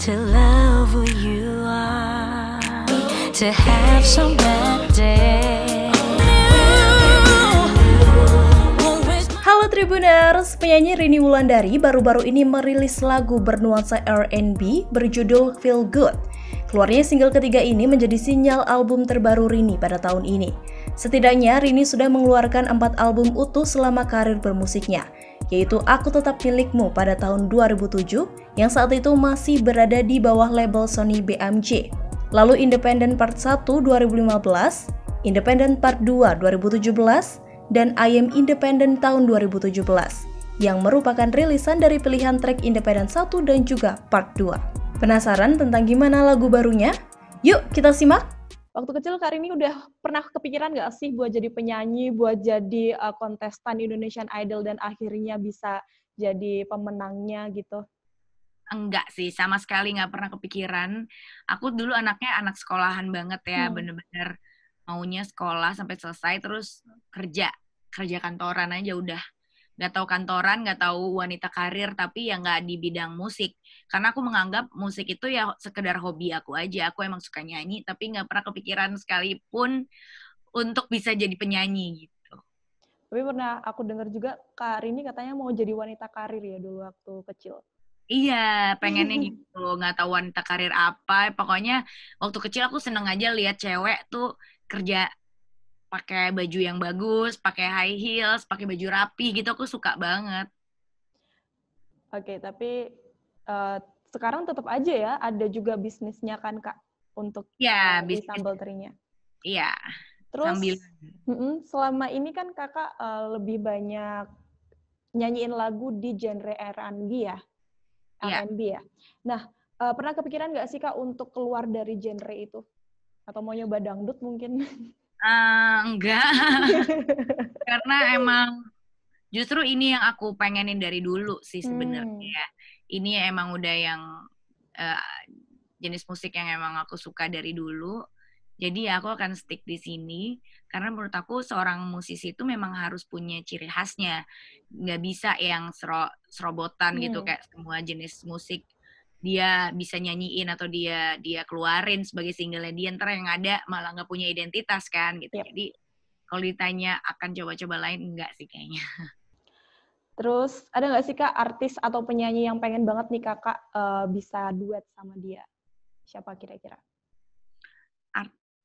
to love who you are, to have some bad day. Halo Tribuners, penyanyi Rini Wulandari baru-baru ini merilis lagu bernuansa R&B berjudul Feel Good. Keluarnya single ketiga ini menjadi sinyal album terbaru Rini pada tahun ini. Setidaknya Rini sudah mengeluarkan empat album utuh selama karir bermusiknya, yaitu Aku Tetap Milikmu pada tahun 2007, yang saat itu masih berada di bawah label Sony BMG. Lalu Independent Part 1 2015, Independent Part 2 2017, dan I Am Independent tahun 2017, yang merupakan rilisan dari pilihan track Independent 1 dan juga Part 2. Penasaran tentang gimana lagu barunya? Yuk kita simak! Waktu kecil karini udah pernah kepikiran gak sih buat jadi penyanyi, buat jadi eh, kontestan Indonesian Idol dan akhirnya bisa jadi pemenangnya gitu? enggak sih sama sekali nggak pernah kepikiran aku dulu anaknya anak sekolahan banget ya bener hmm. bener-bener maunya sekolah sampai selesai terus kerja kerja kantoran aja udah nggak tahu kantoran nggak tahu wanita karir tapi ya nggak di bidang musik karena aku menganggap musik itu ya sekedar hobi aku aja aku emang suka nyanyi tapi nggak pernah kepikiran sekalipun untuk bisa jadi penyanyi gitu tapi pernah aku dengar juga Kak Rini katanya mau jadi wanita karir ya dulu waktu kecil Iya, pengennya gitu. Nggak tahu wanita karir apa. Pokoknya waktu kecil aku seneng aja lihat cewek tuh kerja pakai baju yang bagus, pakai high heels, pakai baju rapi gitu. Aku suka banget. Oke, tapi uh, sekarang tetap aja ya, ada juga bisnisnya kan Kak untuk ya, uh, bisnis. sambal terinya. Iya. Terus sambil. Mm selama ini kan Kakak uh, lebih banyak nyanyiin lagu di genre R&B ya? Iya. R&B ya. Nah, uh, pernah kepikiran nggak sih Kak untuk keluar dari genre itu? Atau mau nyoba dangdut mungkin? Uh, enggak. Karena emang justru ini yang aku pengenin dari dulu sih sebenarnya. Hmm. Ini emang udah yang uh, jenis musik yang emang aku suka dari dulu jadi ya aku akan stick di sini karena menurut aku seorang musisi itu memang harus punya ciri khasnya. Nggak bisa yang sero, serobotan hmm. gitu iya. kayak semua jenis musik dia bisa nyanyiin atau dia dia keluarin sebagai single dia ntar yang ada malah nggak punya identitas kan gitu. Yep. Iya. Jadi kalau ditanya akan coba-coba lain enggak sih kayaknya. Terus ada nggak sih kak artis atau penyanyi yang pengen banget nih kakak uh, bisa duet sama dia? Siapa kira-kira?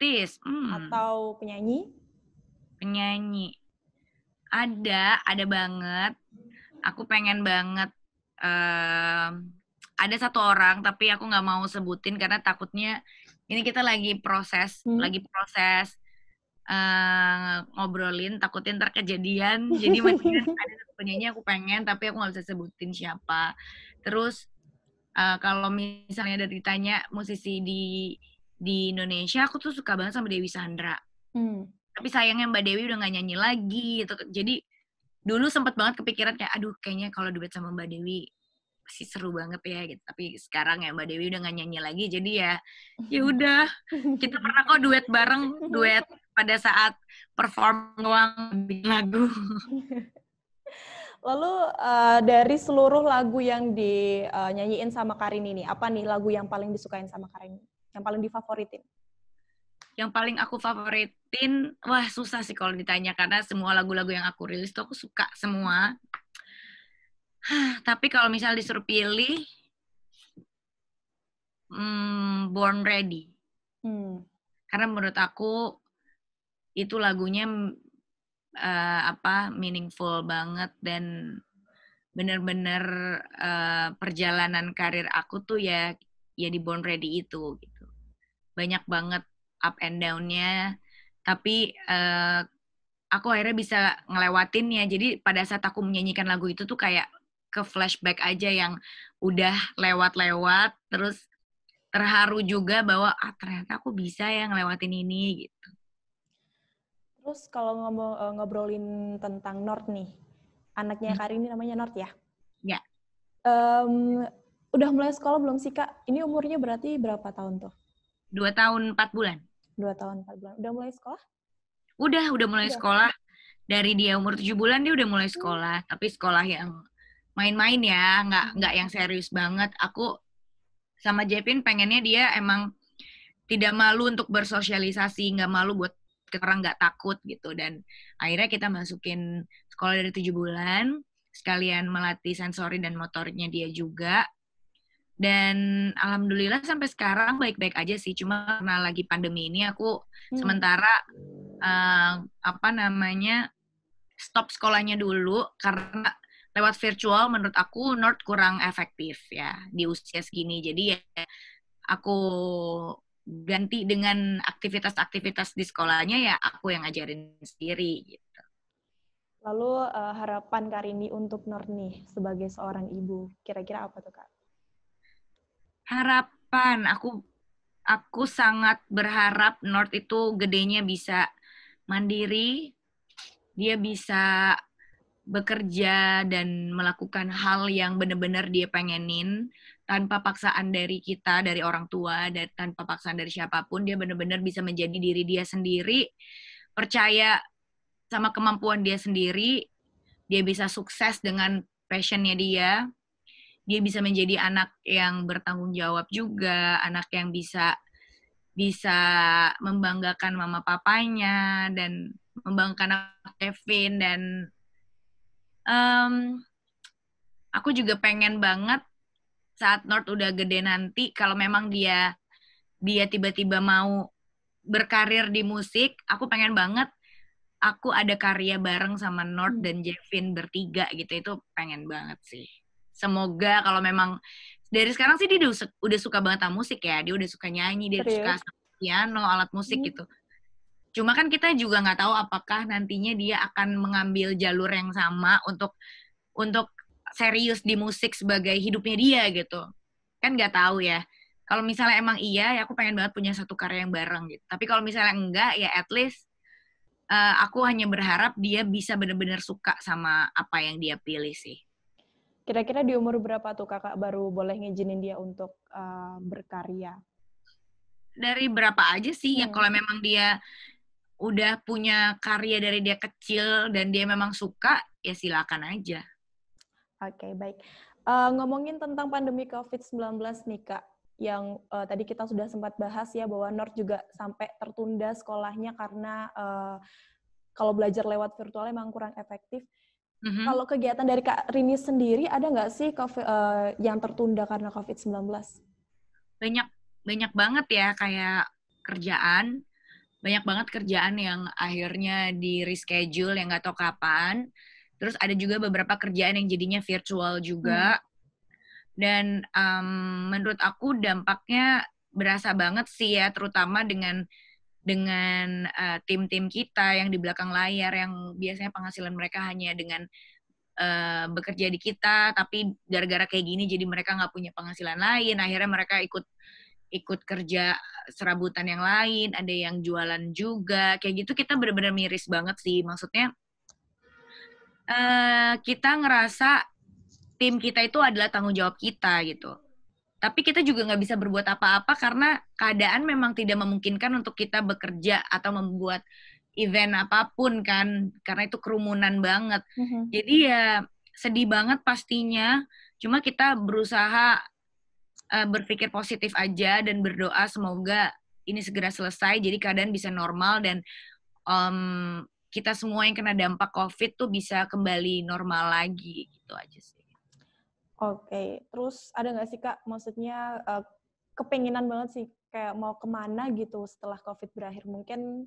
artis hmm. atau penyanyi? Penyanyi. Ada, ada banget. Aku pengen banget um, ada satu orang tapi aku nggak mau sebutin karena takutnya ini kita lagi proses, hmm. lagi proses uh, ngobrolin takutin ntar kejadian. Jadi masih ada satu penyanyi aku pengen tapi aku nggak bisa sebutin siapa. Terus uh, kalau misalnya ada ditanya musisi di di Indonesia aku tuh suka banget sama Dewi Sandra. Hmm. Tapi sayangnya Mbak Dewi udah gak nyanyi lagi gitu. Jadi dulu sempet banget kepikiran kayak aduh kayaknya kalau duet sama Mbak Dewi pasti seru banget ya gitu. Tapi sekarang ya Mbak Dewi udah gak nyanyi lagi jadi ya ya udah kita pernah kok duet bareng duet pada saat perform doang lagu. Lalu uh, dari seluruh lagu yang dinyanyiin eh, sama Karin ini, apa nih lagu yang paling disukain sama Karin? yang paling difavoritin? Yang paling aku favoritin, wah susah sih kalau ditanya karena semua lagu-lagu yang aku rilis tuh aku suka semua. tapi kalau misal disuruh pilih, hmm, Born Ready. Hmm. Karena menurut aku itu lagunya uh, apa meaningful banget dan bener-bener uh, perjalanan karir aku tuh ya ya di Born Ready itu gitu banyak banget up and down-nya tapi uh, aku akhirnya bisa ngelewatinnya jadi pada saat aku menyanyikan lagu itu tuh kayak ke flashback aja yang udah lewat-lewat terus terharu juga bahwa ah ternyata aku bisa ya ngelewatin ini gitu terus kalau ngomong eh, ngobrolin tentang North nih anaknya hmm. ini namanya North ya ya um, udah mulai sekolah belum sih kak ini umurnya berarti berapa tahun tuh Dua tahun empat bulan. Dua tahun empat bulan. Udah mulai sekolah? Udah, udah mulai udah. sekolah. Dari dia umur tujuh bulan dia udah mulai hmm. sekolah. Hmm. Tapi sekolah yang main-main ya, nggak hmm. nggak yang serius banget. Aku sama Jepin pengennya dia emang tidak malu untuk bersosialisasi, nggak malu buat orang nggak takut gitu. Dan akhirnya kita masukin sekolah dari tujuh bulan, sekalian melatih sensori dan motornya dia juga dan alhamdulillah sampai sekarang baik-baik aja sih cuma karena lagi pandemi ini aku hmm. sementara uh, apa namanya stop sekolahnya dulu karena lewat virtual menurut aku Nord kurang efektif ya di usia segini jadi ya aku ganti dengan aktivitas-aktivitas di sekolahnya ya aku yang ngajarin sendiri gitu. Lalu uh, harapan Karini untuk Norni nih sebagai seorang ibu kira-kira apa tuh Kak? Harapan, aku aku sangat berharap North itu gedenya bisa mandiri, dia bisa bekerja dan melakukan hal yang benar-benar dia pengenin tanpa paksaan dari kita, dari orang tua, dan tanpa paksaan dari siapapun, dia benar-benar bisa menjadi diri dia sendiri, percaya sama kemampuan dia sendiri, dia bisa sukses dengan passionnya dia, dia bisa menjadi anak yang bertanggung jawab juga, anak yang bisa bisa membanggakan mama papanya dan membanggakan Kevin dan um, aku juga pengen banget saat North udah gede nanti kalau memang dia dia tiba-tiba mau berkarir di musik, aku pengen banget aku ada karya bareng sama North hmm. dan Jevin bertiga gitu. Itu pengen banget sih semoga kalau memang dari sekarang sih dia udah, suka banget sama musik ya dia udah suka nyanyi dia udah suka piano alat musik hmm. gitu cuma kan kita juga nggak tahu apakah nantinya dia akan mengambil jalur yang sama untuk untuk serius di musik sebagai hidupnya dia gitu kan nggak tahu ya kalau misalnya emang iya ya aku pengen banget punya satu karya yang bareng gitu tapi kalau misalnya enggak ya at least uh, aku hanya berharap dia bisa benar-benar suka sama apa yang dia pilih sih Kira-kira di umur berapa tuh kakak baru boleh ngejinin dia untuk uh, berkarya? Dari berapa aja sih hmm. ya kalau hmm. memang dia udah punya karya dari dia kecil dan dia memang suka ya silakan aja. Oke okay, baik. Uh, ngomongin tentang pandemi COVID-19 nih kak, yang uh, tadi kita sudah sempat bahas ya bahwa Nord juga sampai tertunda sekolahnya karena uh, kalau belajar lewat virtual emang kurang efektif hmm Kalau kegiatan dari Kak Rini sendiri ada nggak sih COVID, uh, eh, yang tertunda karena COVID-19? Banyak, banyak banget ya kayak kerjaan, banyak banget kerjaan yang akhirnya di reschedule yang nggak tahu kapan. Terus ada juga beberapa kerjaan yang jadinya virtual juga. Hmm. Dan um, menurut aku dampaknya berasa banget sih ya, terutama dengan dengan uh, tim-tim kita yang di belakang layar yang biasanya penghasilan mereka hanya dengan uh, bekerja di kita tapi gara-gara kayak gini jadi mereka nggak punya penghasilan lain akhirnya mereka ikut ikut kerja serabutan yang lain ada yang jualan juga kayak gitu kita benar-benar miris banget sih maksudnya uh, kita ngerasa tim kita itu adalah tanggung jawab kita gitu tapi kita juga nggak bisa berbuat apa-apa karena keadaan memang tidak memungkinkan untuk kita bekerja atau membuat event apapun kan karena itu kerumunan banget mm -hmm. jadi ya sedih banget pastinya cuma kita berusaha uh, berpikir positif aja dan berdoa semoga ini segera selesai jadi keadaan bisa normal dan um, kita semua yang kena dampak covid tuh bisa kembali normal lagi gitu aja sih Oke, terus ada nggak sih kak, maksudnya uh, eh, kepenginan banget sih kayak mau kemana gitu setelah COVID berakhir? Mungkin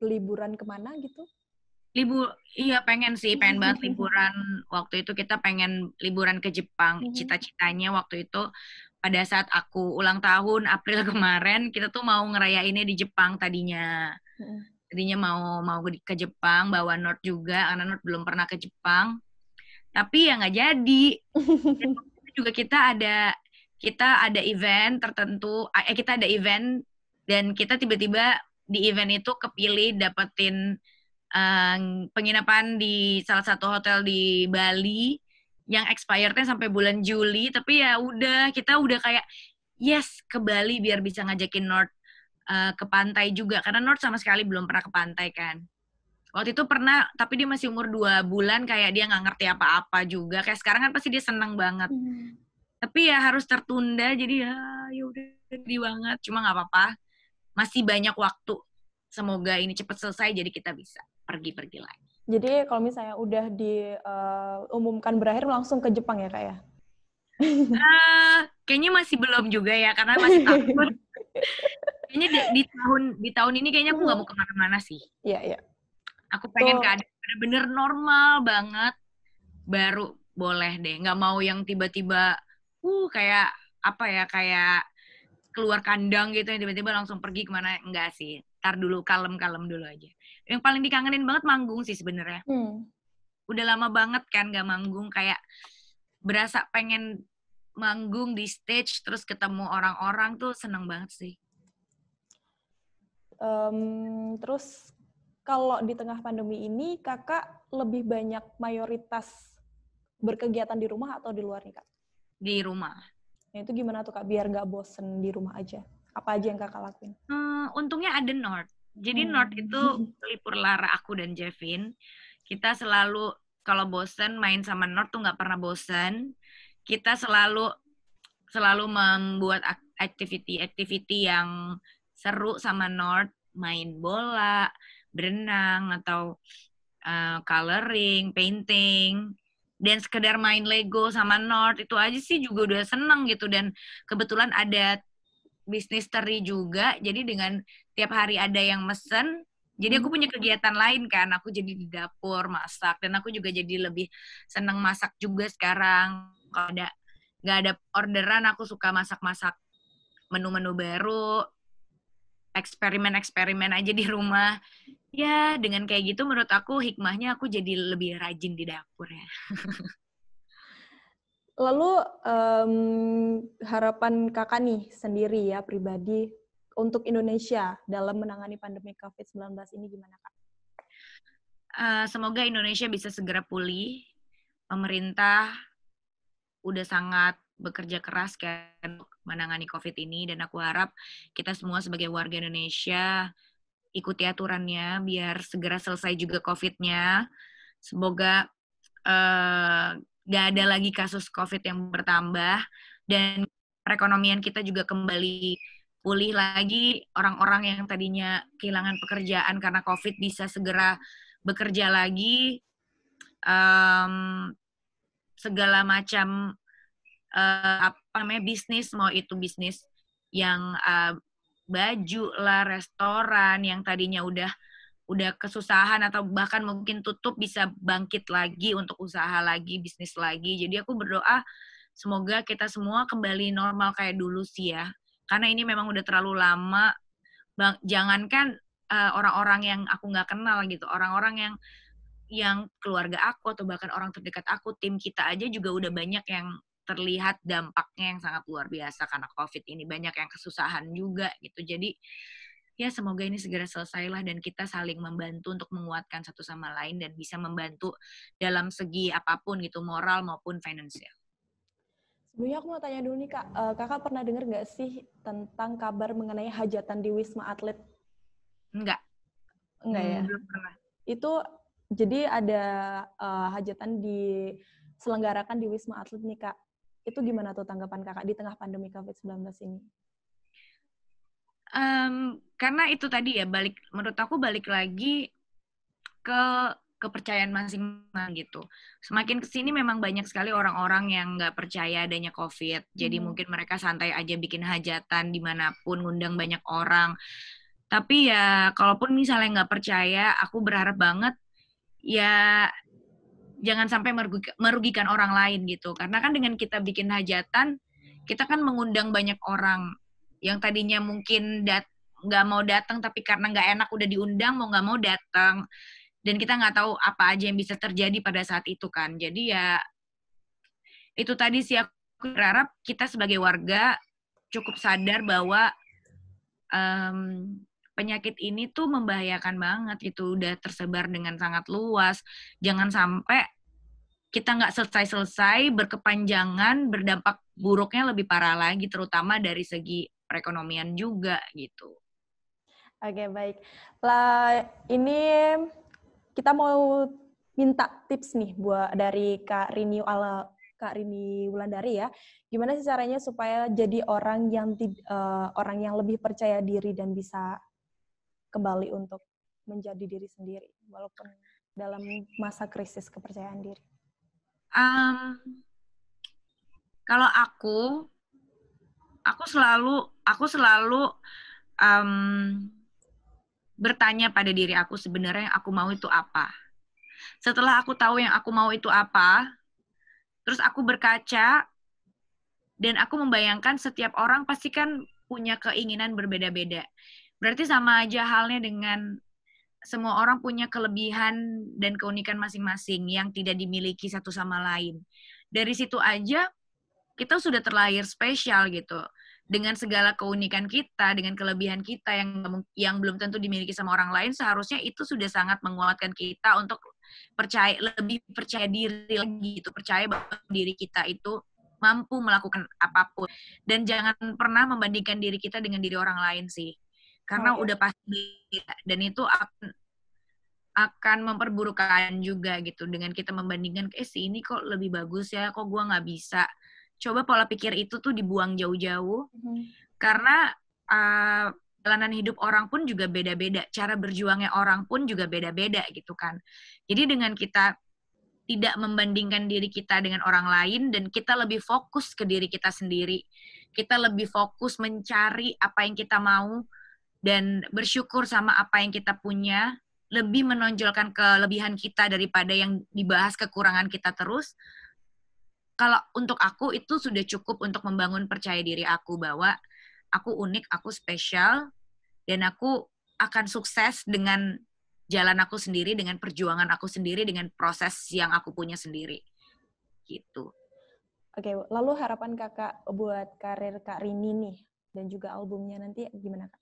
liburan kemana gitu? libur iya pengen sih pengen banget liburan waktu itu kita pengen liburan ke Jepang mm-hmm. cita-citanya waktu itu pada saat aku ulang tahun April kemarin kita tuh mau ngerayainnya di Jepang tadinya tadinya mau mau ke Jepang bawa Nord juga karena Nord belum pernah ke Jepang tapi ya nggak jadi juga kita ada kita ada event tertentu eh, eh kita ada event dan kita tiba-tiba di event itu kepilih dapetin um, penginapan di salah satu hotel di Bali yang expirednya sampai bulan Juli tapi ya udah kita udah kayak yes ke Bali biar bisa ngajakin North uh, ke pantai juga karena North sama sekali belum pernah ke pantai kan waktu itu pernah tapi dia masih umur dua bulan kayak dia nggak ngerti apa-apa juga kayak sekarang kan pasti dia seneng banget mm. tapi ya harus tertunda jadi ya yaudah udah banget cuma nggak apa-apa masih banyak waktu semoga ini cepat selesai jadi kita bisa pergi-pergi lagi jadi kalau misalnya udah diumumkan eh, uh, berakhir langsung ke Jepang ya kak ya uh, kayaknya masih belum juga ya karena masih takut kayaknya di, di tahun di tahun ini kayaknya aku nggak mau kemana-mana sih iya yeah, iya yeah aku pengen keadaan bener-bener normal banget baru boleh deh nggak mau yang tiba-tiba uh kayak apa ya kayak keluar kandang gitu yang tiba-tiba langsung pergi kemana enggak sih tar dulu kalem kalem dulu aja yang paling dikangenin banget manggung sih sebenarnya hmm. udah lama banget kan nggak manggung kayak berasa pengen manggung di stage terus ketemu orang-orang tuh seneng banget sih um, terus kalau di tengah pandemi ini kakak lebih banyak mayoritas berkegiatan di rumah atau di luar nih kak? Di rumah. Nah itu gimana tuh kak biar nggak bosen di rumah aja? Apa aja yang kakak lakuin? Hmm, untungnya ada North. Jadi hmm. Nord itu pelipur lara aku dan Jevin. Kita selalu kalau bosen main sama North tuh nggak pernah bosen. Kita selalu selalu membuat activity-activity yang seru sama North main bola, berenang atau uh, coloring, painting, dan sekedar main Lego sama Nord itu aja sih juga udah seneng gitu dan kebetulan ada bisnis teri juga jadi dengan tiap hari ada yang mesen jadi aku punya kegiatan lain kan, aku jadi di dapur masak dan aku juga jadi lebih seneng masak juga sekarang. Kalau ada nggak ada orderan, aku suka masak-masak menu-menu baru eksperimen-eksperimen aja di rumah. Ya, dengan kayak gitu menurut aku hikmahnya aku jadi lebih rajin di dapur ya. Lalu um, harapan kakak nih sendiri ya pribadi untuk Indonesia dalam menangani pandemi COVID-19 ini gimana kak? Uh, semoga Indonesia bisa segera pulih. Pemerintah udah sangat bekerja keras kan menangani COVID ini dan aku harap kita semua sebagai warga Indonesia ikuti aturannya biar segera selesai juga COVID-nya. Semoga uh, gak ada lagi kasus COVID yang bertambah dan perekonomian kita juga kembali pulih lagi orang-orang yang tadinya kehilangan pekerjaan karena COVID bisa segera bekerja lagi um, segala macam uh, apa namanya bisnis mau itu bisnis yang uh, baju lah restoran yang tadinya udah udah kesusahan atau bahkan mungkin tutup bisa bangkit lagi untuk usaha lagi bisnis lagi jadi aku berdoa semoga kita semua kembali normal kayak dulu sih ya karena ini memang udah terlalu lama bang jangankan eh, orang-orang uh, yang aku nggak kenal gitu orang-orang yang yang keluarga aku atau bahkan orang terdekat aku tim kita aja juga udah banyak yang terlihat dampaknya yang sangat luar biasa karena COVID ini banyak yang kesusahan juga gitu. Jadi ya semoga ini segera selesailah dan kita saling membantu untuk menguatkan satu sama lain dan bisa membantu dalam segi apapun gitu moral maupun finansial. Sebelumnya aku mau tanya dulu nih kak, eh, kakak pernah dengar nggak sih tentang kabar mengenai hajatan di Wisma Atlet? Enggak. Enggak ya? Hmm, belum pernah. Itu jadi ada uh, hajatan diselenggarakan di Wisma Atlet nih kak. Itu gimana tuh tanggapan kakak di tengah pandemi COVID-19 ini? Um, karena itu tadi ya balik menurut aku balik lagi ke kepercayaan masing-masing gitu. Semakin kesini memang banyak sekali orang-orang yang nggak percaya adanya COVID. Jadi hmm. mungkin mereka santai aja bikin hajatan dimanapun, ngundang banyak orang. Tapi ya, kalaupun misalnya nggak percaya, aku berharap banget ya jangan sampai merugikan orang lain gitu karena kan dengan kita bikin hajatan kita kan mengundang banyak orang yang tadinya mungkin dat nggak mau datang tapi karena nggak enak udah diundang mau nggak mau datang dan kita nggak tahu apa aja yang bisa terjadi pada saat itu kan jadi ya itu tadi sih aku berharap kita sebagai warga cukup sadar bahwa um, penyakit ini tuh membahayakan banget itu udah tersebar dengan sangat luas jangan sampai kita nggak selesai-selesai berkepanjangan berdampak buruknya lebih parah lagi terutama dari segi perekonomian juga gitu oke baik lah ini kita mau minta tips nih buat dari kak Rini ala Kak Rini Wulandari ya. Gimana sih caranya supaya jadi orang yang uh, orang yang lebih percaya diri dan bisa kembali untuk menjadi diri sendiri walaupun dalam masa krisis kepercayaan diri? Um, kalau aku, aku selalu aku selalu um, bertanya pada diri aku sebenarnya yang aku mau itu apa. Setelah aku tahu yang aku mau itu apa, terus aku berkaca dan aku membayangkan setiap orang pasti kan punya keinginan berbeda-beda. Berarti sama aja halnya dengan semua orang punya kelebihan dan keunikan masing-masing yang tidak dimiliki satu sama lain. Dari situ aja kita sudah terlahir spesial gitu. Dengan segala keunikan kita, dengan kelebihan kita yang yang belum tentu dimiliki sama orang lain, seharusnya itu sudah sangat menguatkan kita untuk percaya lebih percaya diri lagi gitu, percaya bahwa diri kita itu mampu melakukan apapun dan jangan pernah membandingkan diri kita dengan diri orang lain sih karena okay. udah pasti dan itu akan akan memperburuk juga gitu dengan kita membandingkan eh si ini kok lebih bagus ya kok gue nggak bisa coba pola pikir itu tuh dibuang jauh-jauh mm-hmm. karena uh, hidup orang pun juga beda-beda cara berjuangnya orang pun juga beda-beda gitu kan jadi dengan kita tidak membandingkan diri kita dengan orang lain dan kita lebih fokus ke diri kita sendiri kita lebih fokus mencari apa yang kita mau dan bersyukur sama apa yang kita punya lebih menonjolkan kelebihan kita daripada yang dibahas kekurangan kita terus kalau untuk aku itu sudah cukup untuk membangun percaya diri aku bahwa aku unik aku spesial dan aku akan sukses dengan jalan aku sendiri dengan perjuangan aku sendiri dengan proses yang aku punya sendiri gitu Oke, lalu harapan kakak buat karir Kak Rini nih dan juga albumnya nanti gimana kak?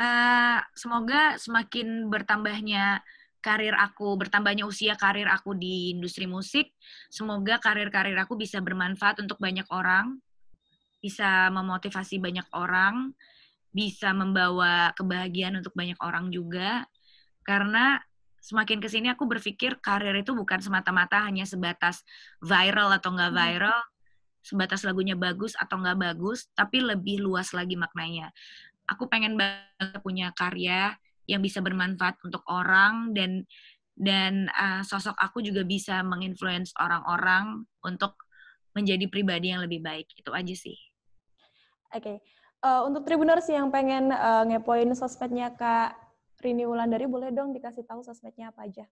uh, semoga semakin bertambahnya karir aku, bertambahnya usia karir aku di industri musik, semoga karir-karir aku bisa bermanfaat untuk banyak orang, bisa memotivasi banyak orang, bisa membawa kebahagiaan untuk banyak orang juga. Karena semakin kesini aku berpikir karir itu bukan semata-mata hanya sebatas viral atau nggak hmm. viral, sebatas lagunya bagus atau nggak bagus, tapi lebih luas lagi maknanya aku pengen banget punya karya yang bisa bermanfaat untuk orang dan dan uh, sosok aku juga bisa menginfluence orang-orang untuk menjadi pribadi yang lebih baik itu aja sih. Oke, okay. uh, eh, untuk Tribuners yang pengen uh, ngepoin sosmednya Kak Rini Wulandari, boleh dong dikasih tahu sosmednya apa aja?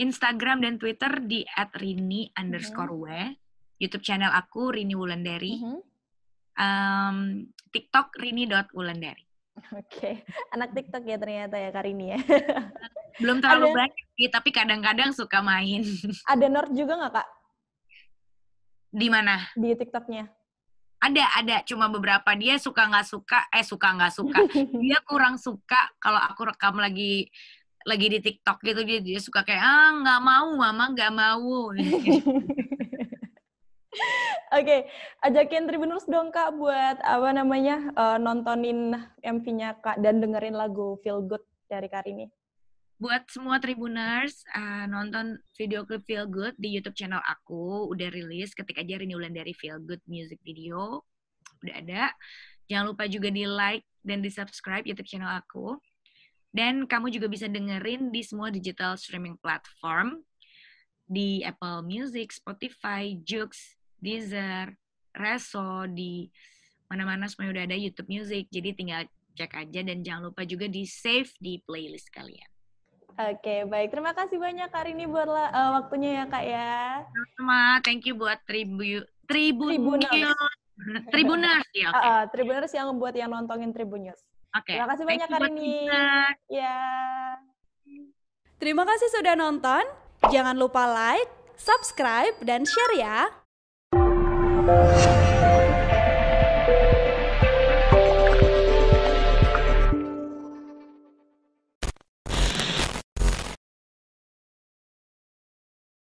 Instagram dan Twitter di @rini_w, mm -hmm. YouTube channel aku Rini Wulandari. Mm -hmm um, TikTok rini.wulandari. Oke, okay. anak TikTok ya ternyata ya Karini ya. Belum terlalu ada, banyak sih, tapi kadang-kadang suka main. Ada Nord juga nggak kak? Di mana? Di TikToknya. Ada, ada. Cuma beberapa dia suka nggak suka, eh suka nggak suka. dia kurang suka kalau aku rekam lagi lagi di TikTok gitu dia dia suka kayak ah nggak mau mama nggak mau. Oke, okay. ajakin Tribuners dong Kak buat apa namanya uh, nontonin MV-nya Kak dan dengerin lagu Feel Good dari Karini. Buat semua Tribuners uh, nonton video klip Feel Good di YouTube channel aku udah rilis ketika aja Rini Ulan dari Feel Good Music Video udah ada. Jangan lupa juga di like dan di subscribe YouTube channel aku. Dan kamu juga bisa dengerin di semua digital streaming platform di Apple Music, Spotify, Joox, Deezer, Reso, di mana-mana semuanya udah ada YouTube Music. Jadi tinggal cek aja dan jangan lupa juga di save di playlist kalian. Oke, okay, baik. Terima kasih banyak Karini buat uh, waktunya ya, Kak ya. Sama, thank you buat tribu Tribun Tribuners. Tribuners ya. Okay. Uh, uh, Tribuners yang buat yang nontongin Tribun Oke. Okay. Terima kasih banyak banyak Karini. Ya. Terima kasih sudah nonton. Jangan lupa like, subscribe, dan share ya. Música